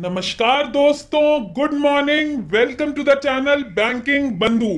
नमस्कार दोस्तों good morning welcome to the channel banking बंधु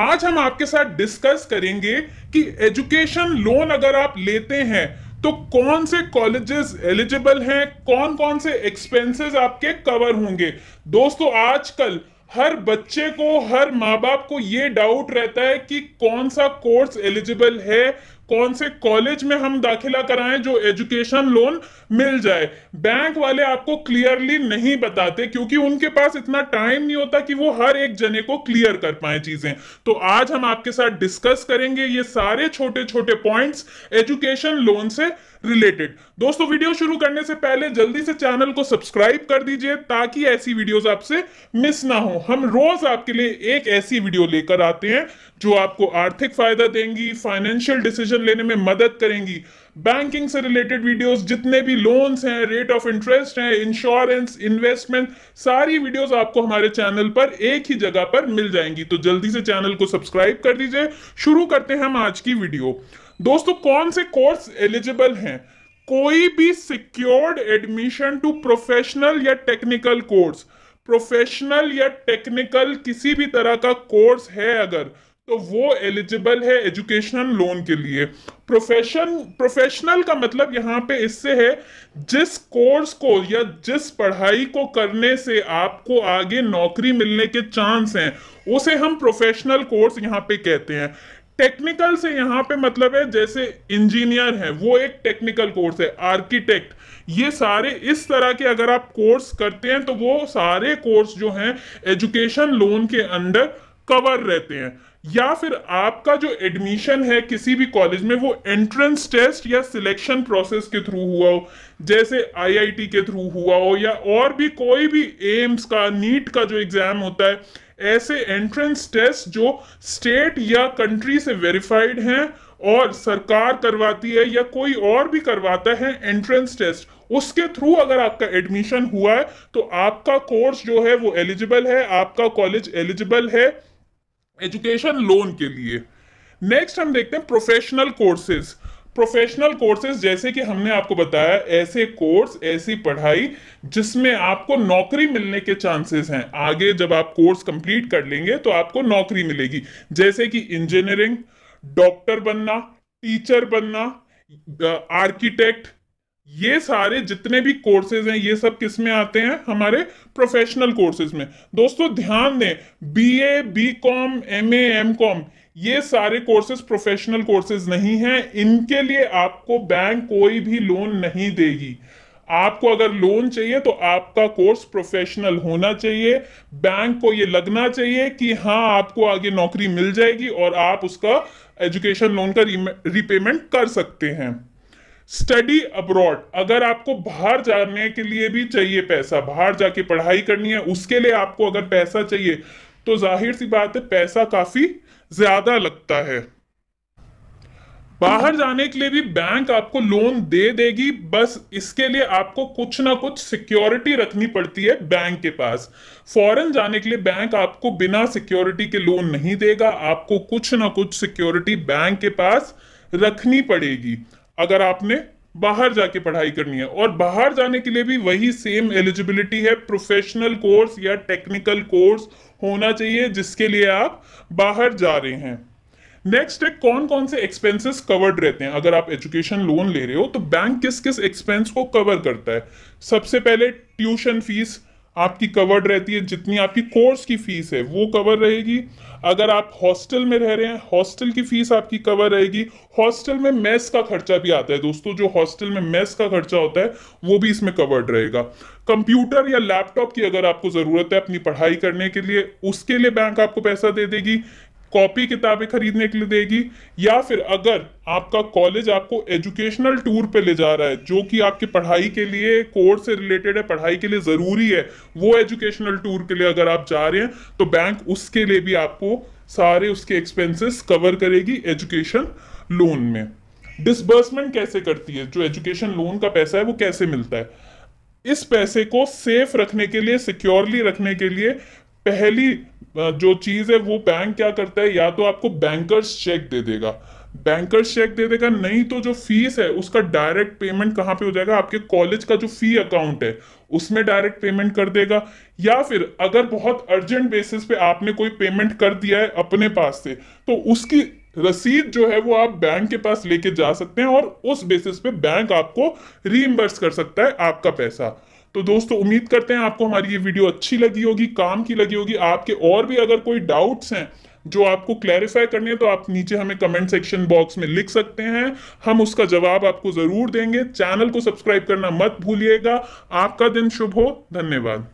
आज हम आपके साथ डिस्कस करेंगे कि एजुकेशन लोन अगर आप लेते हैं तो कौन से कॉलेजेस एलिजिबल हैं कौन कौन से एक्सपेंसेस आपके कवर होंगे दोस्तों आजकल हर बच्चे को हर माँ बाप को ये डाउट रहता है कि कौन सा कोर्स एलिजिबल है कौन से कॉलेज में हम दाखिला कराएं जो एजुकेशन लोन मिल जाए बैंक वाले आपको क्लियरली नहीं बताते क्योंकि उनके पास इतना टाइम नहीं होता कि वो हर एक जने को क्लियर कर पाए चीजें तो आज हम आपके साथ डिस्कस करेंगे ये सारे छोटे छोटे पॉइंट्स एजुकेशन लोन से रिलेटेड दोस्तों वीडियो शुरू करने से पहले जल्दी से चैनल को सब्सक्राइब कर दीजिए ताकि ऐसी वीडियोस आपसे मिस ना हो हम रोज आपके लिए एक ऐसी वीडियो लेकर आते हैं जो आपको आर्थिक फायदा देंगी फाइनेंशियल डिसीजन डिसीजन लेने में मदद करेंगी बैंकिंग से रिलेटेड वीडियोस जितने भी लोन्स हैं रेट ऑफ इंटरेस्ट हैं इंश्योरेंस इन्वेस्टमेंट सारी वीडियोस आपको हमारे चैनल पर एक ही जगह पर मिल जाएंगी तो जल्दी से चैनल को सब्सक्राइब कर दीजिए शुरू करते हैं हम आज की वीडियो दोस्तों कौन से कोर्स एलिजिबल हैं कोई भी सिक्योर्ड एडमिशन टू प्रोफेशनल या टेक्निकल कोर्स प्रोफेशनल या टेक्निकल किसी भी तरह का कोर्स है अगर तो वो एलिजिबल है एजुकेशनल लोन के लिए प्रोफेशन प्रोफेशनल का मतलब यहाँ पे इससे है जिस कोर्स को या जिस पढ़ाई को करने से आपको आगे नौकरी मिलने के चांस हैं उसे हम प्रोफेशनल कोर्स यहाँ पे कहते हैं टेक्निकल से यहाँ पे मतलब है जैसे इंजीनियर है वो एक टेक्निकल कोर्स है आर्किटेक्ट ये सारे इस तरह के अगर आप कोर्स करते हैं तो वो सारे कोर्स जो हैं एजुकेशन लोन के अंडर कवर रहते हैं या फिर आपका जो एडमिशन है किसी भी कॉलेज में वो एंट्रेंस टेस्ट या सिलेक्शन प्रोसेस के थ्रू हुआ हो जैसे आईआईटी के थ्रू हुआ हो या और भी कोई भी एम्स का नीट का जो एग्ज़ाम होता है ऐसे एंट्रेंस टेस्ट जो स्टेट या कंट्री से वेरीफाइड हैं और सरकार करवाती है या कोई और भी करवाता है एंट्रेंस टेस्ट उसके थ्रू अगर आपका एडमिशन हुआ है तो आपका कोर्स जो है वो एलिजिबल है आपका कॉलेज एलिजिबल है एजुकेशन लोन के लिए नेक्स्ट हम देखते हैं प्रोफेशनल कोर्सेज प्रोफेशनल कोर्सेज जैसे कि हमने आपको बताया ऐसे कोर्स ऐसी पढ़ाई जिसमें आपको नौकरी मिलने के चांसेस हैं आगे जब आप कोर्स कंप्लीट कर लेंगे तो आपको नौकरी मिलेगी जैसे कि इंजीनियरिंग डॉक्टर बनना टीचर बनना आर्किटेक्ट ये सारे जितने भी कोर्सेज हैं ये सब किस में आते हैं हमारे प्रोफेशनल कोर्सेज में दोस्तों ध्यान दें B A BA, BCom, M com ये सारे कोर्सेज प्रोफेशनल कोर्सेज नहीं हैं इनके लिए आपको बैंक कोई भी लोन नहीं देगी आपको अगर लोन चाहिए तो आपका कोर्स प्रोफेशनल होना चाहिए बैंक को ये लगना चाहिए कि हाँ आपको आगे नौकरी मिल जाएगी और आप उसका एजुकेशन लोन का रिपेमेंट कर सकते हैं स्टडी अब्रॉड अगर आपको बाहर जाने के लिए भी चाहिए पैसा बाहर जाके पढ़ाई करनी है उसके लिए आपको अगर पैसा चाहिए तो जाहिर सी बात है पैसा काफी ज्यादा लगता है बाहर जाने के लिए भी बैंक आपको लोन दे देगी बस इसके लिए आपको कुछ ना कुछ सिक्योरिटी रखनी पड़ती है बैंक के पास फॉरेन जाने के लिए बैंक आपको बिना सिक्योरिटी के लोन नहीं देगा आपको कुछ ना कुछ सिक्योरिटी बैंक के पास रखनी पड़ेगी अगर आपने बाहर जाके पढ़ाई करनी है और बाहर जाने के लिए भी वही सेम एलिजिबिलिटी है प्रोफेशनल कोर्स या टेक्निकल कोर्स होना चाहिए जिसके लिए आप बाहर जा रहे हैं नेक्स्ट है कौन कौन से एक्सपेंसेस कवर्ड रहते हैं अगर आप एजुकेशन लोन ले रहे हो तो बैंक किस किस एक्सपेंस को कवर करता है सबसे पहले ट्यूशन फीस आपकी कवर्ड रहती है जितनी आपकी कोर्स की फीस है वो कवर रहेगी अगर आप हॉस्टल में रह रहे हैं हॉस्टल की फीस आपकी कवर रहेगी हॉस्टल में मेस का खर्चा भी आता है दोस्तों जो हॉस्टल में मेस का खर्चा होता है वो भी इसमें कवर्ड रहेगा कंप्यूटर या लैपटॉप की अगर आपको ज़रूरत है अपनी पढ़ाई करने के लिए उसके लिए बैंक आपको पैसा दे देगी कॉपी किताबें खरीदने के लिए देगी या फिर अगर आपका कॉलेज आपको एजुकेशनल टूर पे ले जा रहा है जो कि आपकी पढ़ाई के लिए कोर्स से रिलेटेड है पढ़ाई के लिए ज़रूरी है वो एजुकेशनल टूर के लिए अगर आप जा रहे हैं तो बैंक उसके लिए भी आपको सारे उसके एक्सपेंसेस कवर करेगी एजुकेशन लोन में डिसबर्समेंट कैसे करती है जो एजुकेशन लोन का पैसा है वो कैसे मिलता है इस पैसे को सेफ रखने के लिए सिक्योरली रखने के लिए पहली जो चीज है वो बैंक क्या करता है या तो आपको बैंकर्स चेक दे देगा बैंकर्स चेक दे देगा नहीं तो जो फीस है उसका डायरेक्ट पेमेंट कहाँ पे हो जाएगा आपके कॉलेज का जो फी अकाउंट है उसमें डायरेक्ट पेमेंट कर देगा या फिर अगर बहुत अर्जेंट बेसिस पे आपने कोई पेमेंट कर दिया है अपने पास से तो उसकी रसीद जो है वो आप बैंक के पास लेके जा सकते हैं और उस बेसिस पे बैंक आपको रीइंबर्स कर सकता है आपका पैसा तो दोस्तों उम्मीद करते हैं आपको हमारी ये वीडियो अच्छी लगी होगी काम की लगी होगी आपके और भी अगर कोई डाउट्स हैं जो आपको क्लैरिफाई करने हैं तो आप नीचे हमें कमेंट सेक्शन बॉक्स में लिख सकते हैं हम उसका जवाब आपको ज़रूर देंगे चैनल को सब्सक्राइब करना मत भूलिएगा आपका दिन शुभ हो धन्यवाद